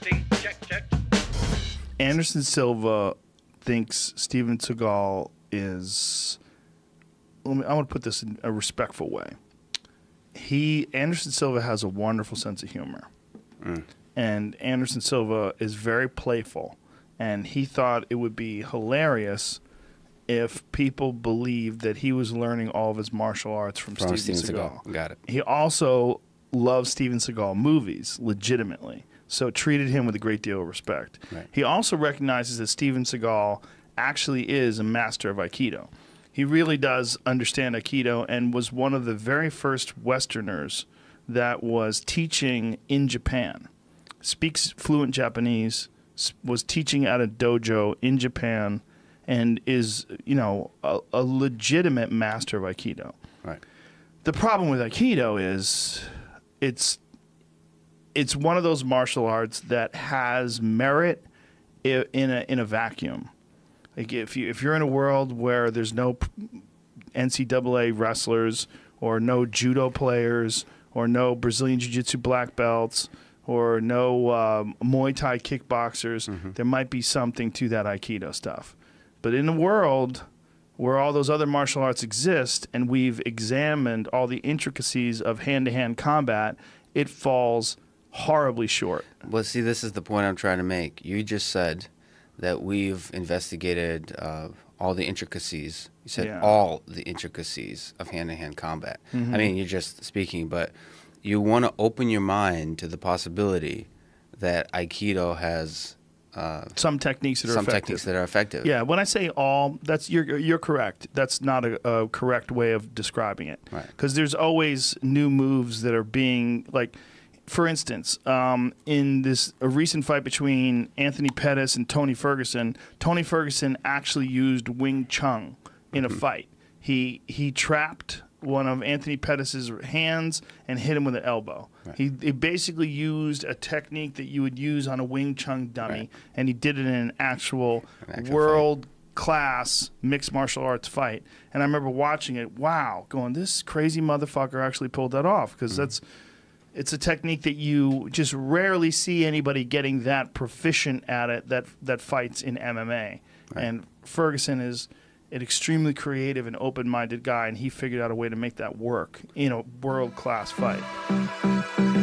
testing. Check, check. Anderson Silva thinks Steven Seagal is. Let me, I want to put this in a respectful way. He Anderson Silva has a wonderful sense of humor, mm. and Anderson Silva is very playful, and he thought it would be hilarious if people believed that he was learning all of his martial arts from, from Steven, Steven Seagal. Seagal. Got it. He also loves Steven Seagal movies legitimately so treated him with a great deal of respect. Right. He also recognizes that Steven Seagal actually is a master of Aikido. He really does understand Aikido and was one of the very first Westerners that was teaching in Japan. Speaks fluent Japanese, was teaching at a dojo in Japan, and is, you know, a, a legitimate master of Aikido. Right. The problem with Aikido is it's it's one of those martial arts that has merit in a in a vacuum. Like if you if you're in a world where there's no NCAA wrestlers or no judo players or no Brazilian jiu-jitsu black belts or no um, Muay Thai kickboxers, mm-hmm. there might be something to that Aikido stuff. But in a world where all those other martial arts exist and we've examined all the intricacies of hand-to-hand combat, it falls horribly short. Well, see, this is the point I'm trying to make. You just said that we've investigated uh, all the intricacies. You said yeah. all the intricacies of hand to hand combat. Mm -hmm. I mean, you're just speaking, but you want to open your mind to the possibility that Aikido has. Uh, some techniques that are some effective. techniques that are effective. Yeah, when I say all, that's you're you're correct. That's not a, a correct way of describing it. Right. Because there's always new moves that are being like for instance, um, in this a recent fight between Anthony Pettis and Tony Ferguson, Tony Ferguson actually used Wing Chun in mm-hmm. a fight. He he trapped one of Anthony Pettis's hands and hit him with an elbow. Right. He, he, basically used a technique that you would use on a Wing Chun dummy, right. and he did it in an actual, an actual world. Fight class mixed martial arts fight. And I remember watching it, wow, going, this crazy motherfucker actually pulled that off because mm mm-hmm. that's it's a technique that you just rarely see anybody getting that proficient at it that that fights in MMA. Right. And Ferguson is an extremely creative and open-minded guy, and he figured out a way to make that work in a world-class fight.